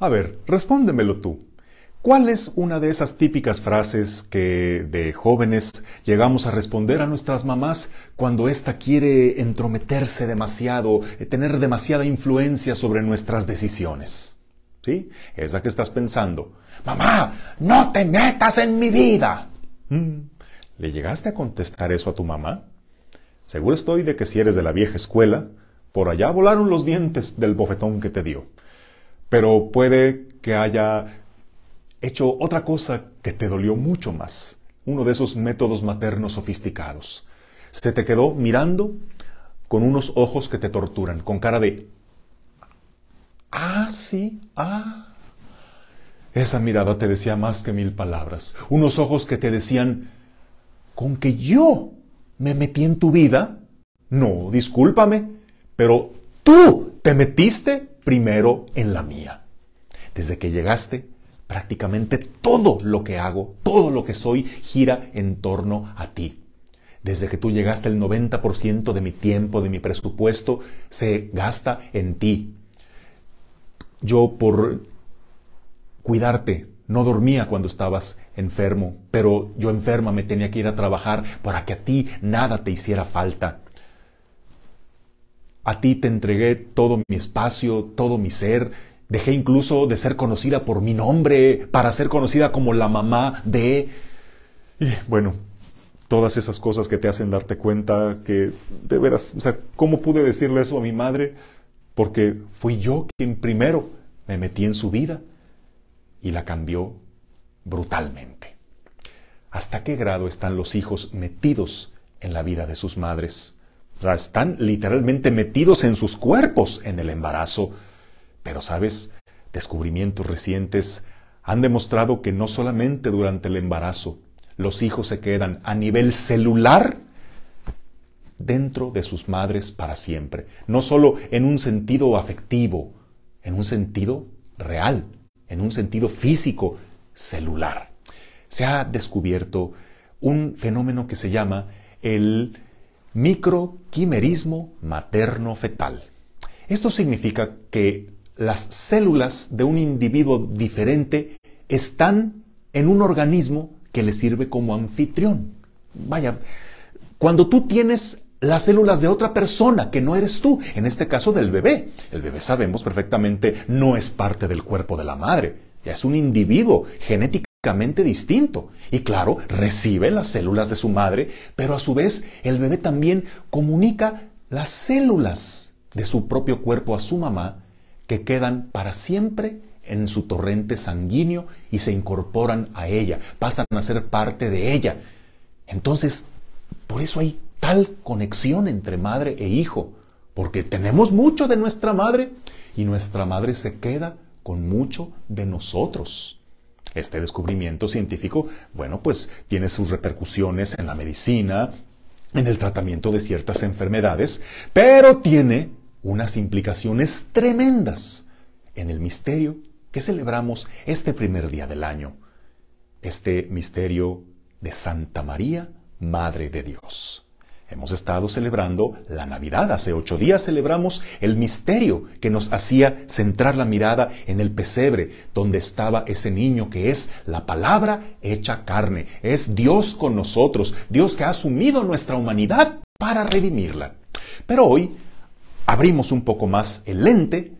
A ver, respóndemelo tú. ¿Cuál es una de esas típicas frases que de jóvenes llegamos a responder a nuestras mamás cuando ésta quiere entrometerse demasiado, eh, tener demasiada influencia sobre nuestras decisiones? ¿Sí? Esa que estás pensando. Mamá, no te metas en mi vida. Mm. ¿Le llegaste a contestar eso a tu mamá? Seguro estoy de que si eres de la vieja escuela, por allá volaron los dientes del bofetón que te dio pero puede que haya hecho otra cosa que te dolió mucho más, uno de esos métodos maternos sofisticados. Se te quedó mirando con unos ojos que te torturan, con cara de, ah, sí, ah. Esa mirada te decía más que mil palabras, unos ojos que te decían, con que yo me metí en tu vida, no, discúlpame, pero tú te metiste primero en la mía. Desde que llegaste, prácticamente todo lo que hago, todo lo que soy, gira en torno a ti. Desde que tú llegaste, el 90% de mi tiempo, de mi presupuesto, se gasta en ti. Yo por cuidarte, no dormía cuando estabas enfermo, pero yo enferma me tenía que ir a trabajar para que a ti nada te hiciera falta. A ti te entregué todo mi espacio, todo mi ser. Dejé incluso de ser conocida por mi nombre para ser conocida como la mamá de... Y bueno, todas esas cosas que te hacen darte cuenta que, de veras, o sea, ¿cómo pude decirle eso a mi madre? Porque fui yo quien primero me metí en su vida y la cambió brutalmente. ¿Hasta qué grado están los hijos metidos en la vida de sus madres? están literalmente metidos en sus cuerpos en el embarazo. Pero, ¿sabes? Descubrimientos recientes han demostrado que no solamente durante el embarazo los hijos se quedan a nivel celular dentro de sus madres para siempre. No solo en un sentido afectivo, en un sentido real, en un sentido físico, celular. Se ha descubierto un fenómeno que se llama el microquimerismo materno-fetal. Esto significa que las células de un individuo diferente están en un organismo que le sirve como anfitrión. Vaya, cuando tú tienes las células de otra persona que no eres tú, en este caso del bebé. El bebé sabemos perfectamente no es parte del cuerpo de la madre, ya es un individuo genético distinto. Y claro, recibe las células de su madre, pero a su vez el bebé también comunica las células de su propio cuerpo a su mamá que quedan para siempre en su torrente sanguíneo y se incorporan a ella, pasan a ser parte de ella. Entonces, por eso hay tal conexión entre madre e hijo, porque tenemos mucho de nuestra madre y nuestra madre se queda con mucho de nosotros. Este descubrimiento científico, bueno, pues tiene sus repercusiones en la medicina, en el tratamiento de ciertas enfermedades, pero tiene unas implicaciones tremendas en el misterio que celebramos este primer día del año, este misterio de Santa María, Madre de Dios. Hemos estado celebrando la Navidad. Hace ocho días celebramos el misterio que nos hacía centrar la mirada en el pesebre donde estaba ese niño que es la palabra hecha carne. Es Dios con nosotros, Dios que ha asumido nuestra humanidad para redimirla. Pero hoy abrimos un poco más el lente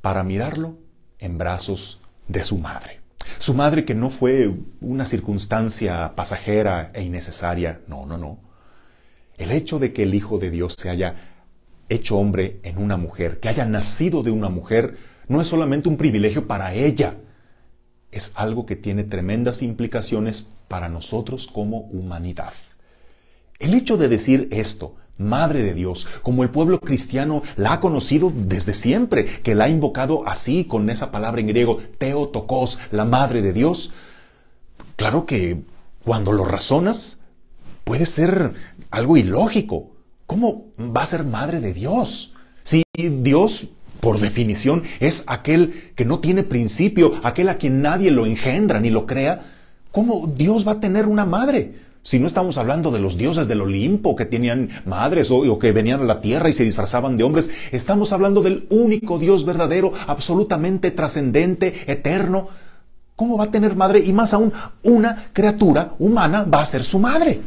para mirarlo en brazos de su madre. Su madre que no fue una circunstancia pasajera e innecesaria, no, no, no el hecho de que el Hijo de Dios se haya hecho hombre en una mujer, que haya nacido de una mujer, no es solamente un privilegio para ella, es algo que tiene tremendas implicaciones para nosotros como humanidad. El hecho de decir esto, Madre de Dios, como el pueblo cristiano la ha conocido desde siempre, que la ha invocado así con esa palabra en griego, Teotokos, la Madre de Dios, claro que cuando lo razonas, puede ser algo ilógico. ¿Cómo va a ser madre de Dios? Si Dios, por definición, es aquel que no tiene principio, aquel a quien nadie lo engendra ni lo crea, ¿cómo Dios va a tener una madre? Si no estamos hablando de los dioses del Olimpo que tenían madres o, que venían a la tierra y se disfrazaban de hombres, estamos hablando del único Dios verdadero, absolutamente trascendente, eterno. ¿Cómo va a tener madre? Y más aún, una criatura humana va a ser su madre.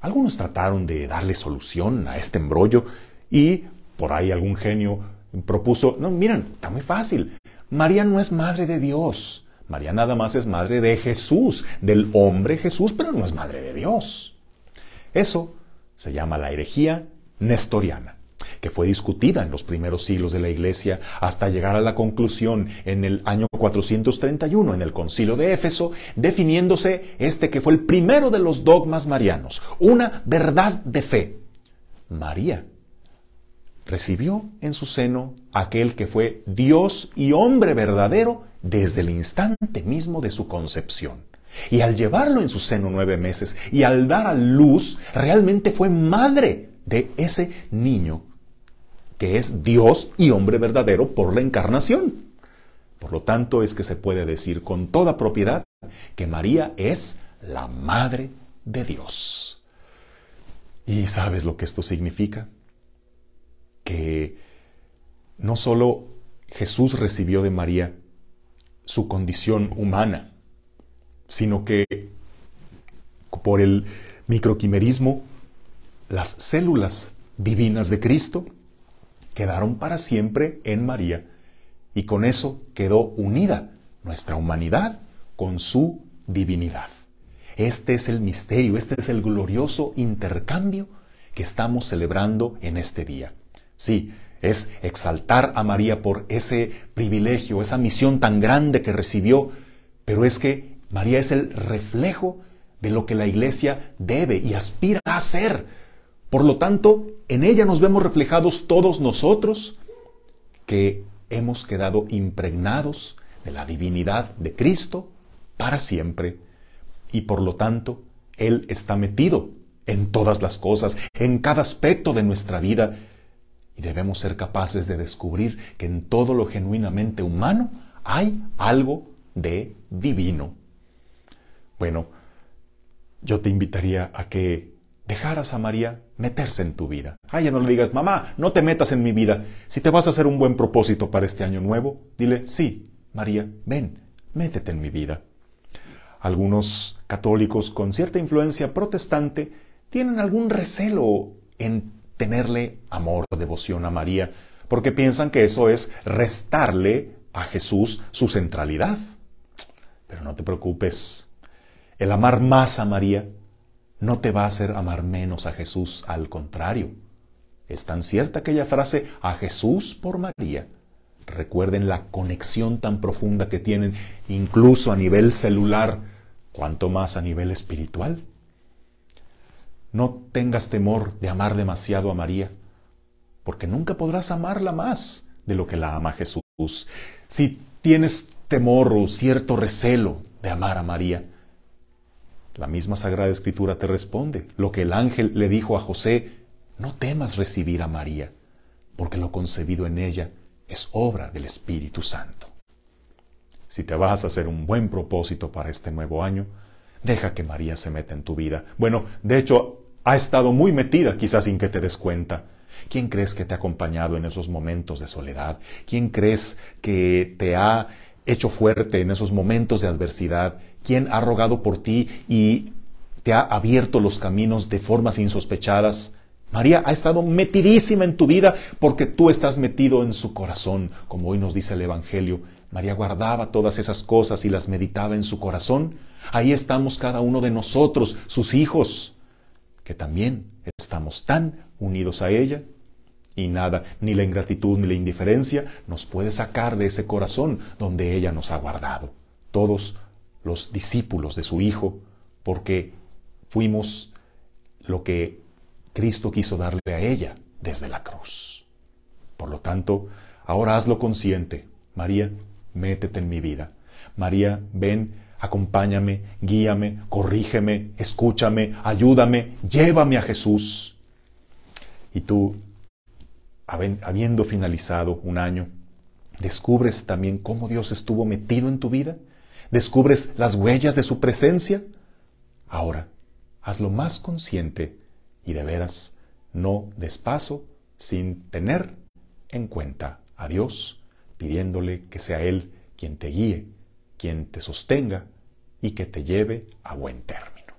Algunos trataron de darle solución a este embrollo y por ahí algún genio propuso, no, miren, está muy fácil. María no es madre de Dios. María nada más es madre de Jesús, del hombre Jesús, pero no es madre de Dios. Eso se llama la herejía nestoriana que fue discutida en los primeros siglos de la Iglesia hasta llegar a la conclusión en el año 431 en el concilio de Éfeso, definiéndose este que fue el primero de los dogmas marianos, una verdad de fe. María recibió en su seno aquel que fue Dios y hombre verdadero desde el instante mismo de su concepción. Y al llevarlo en su seno nueve meses y al dar a luz, realmente fue madre de ese niño que es Dios y hombre verdadero por la encarnación. Por lo tanto, es que se puede decir con toda propiedad que María es la Madre de Dios. ¿Y sabes lo que esto significa? Que no solo Jesús recibió de María su condición humana, sino que por el microquimerismo, las células divinas de Cristo quedaron para siempre en María y con eso quedó unida nuestra humanidad con su divinidad. Este es el misterio, este es el glorioso intercambio que estamos celebrando en este día. Sí, es exaltar a María por ese privilegio, esa misión tan grande que recibió, pero es que María es el reflejo de lo que la iglesia debe y aspira a ser por lo tanto, en ella nos vemos reflejados todos nosotros que hemos quedado impregnados de la divinidad de Cristo para siempre. Y por lo tanto, Él está metido en todas las cosas, en cada aspecto de nuestra vida. Y debemos ser capaces de descubrir que en todo lo genuinamente humano hay algo de divino. Bueno, yo te invitaría a que dejar a María meterse en tu vida. Ah, ya no le digas, mamá, no te metas en mi vida. Si te vas a hacer un buen propósito para este año nuevo, dile, sí, María, ven, métete en mi vida. Algunos católicos con cierta influencia protestante tienen algún recelo en tenerle amor, o devoción a María, porque piensan que eso es restarle a Jesús su centralidad. Pero no te preocupes. El amar más a María no te va a hacer amar menos a Jesús, al contrario. Es tan cierta aquella frase, a Jesús por María. Recuerden la conexión tan profunda que tienen, incluso a nivel celular, cuanto más a nivel espiritual. No tengas temor de amar demasiado a María, porque nunca podrás amarla más de lo que la ama Jesús. Si tienes temor o cierto recelo de amar a María, la misma Sagrada Escritura te responde lo que el ángel le dijo a José, no temas recibir a María, porque lo concebido en ella es obra del Espíritu Santo. Si te vas a hacer un buen propósito para este nuevo año, deja que María se meta en tu vida. Bueno, de hecho, ha estado muy metida quizás sin que te des cuenta. ¿Quién crees que te ha acompañado en esos momentos de soledad? ¿Quién crees que te ha hecho fuerte en esos momentos de adversidad? quien ha rogado por ti y te ha abierto los caminos de formas insospechadas. María ha estado metidísima en tu vida porque tú estás metido en su corazón, como hoy nos dice el Evangelio. María guardaba todas esas cosas y las meditaba en su corazón. Ahí estamos cada uno de nosotros, sus hijos, que también estamos tan unidos a ella. Y nada, ni la ingratitud ni la indiferencia nos puede sacar de ese corazón donde ella nos ha guardado. Todos los discípulos de su Hijo, porque fuimos lo que Cristo quiso darle a ella desde la cruz. Por lo tanto, ahora hazlo consciente. María, métete en mi vida. María, ven, acompáñame, guíame, corrígeme, escúchame, ayúdame, llévame a Jesús. Y tú, habiendo finalizado un año, descubres también cómo Dios estuvo metido en tu vida ¿Descubres las huellas de su presencia? Ahora, hazlo más consciente y de veras, no despaso, sin tener en cuenta a Dios, pidiéndole que sea Él quien te guíe, quien te sostenga y que te lleve a buen término.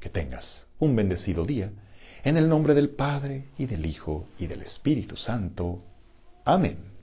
Que tengas un bendecido día, en el nombre del Padre y del Hijo y del Espíritu Santo. Amén.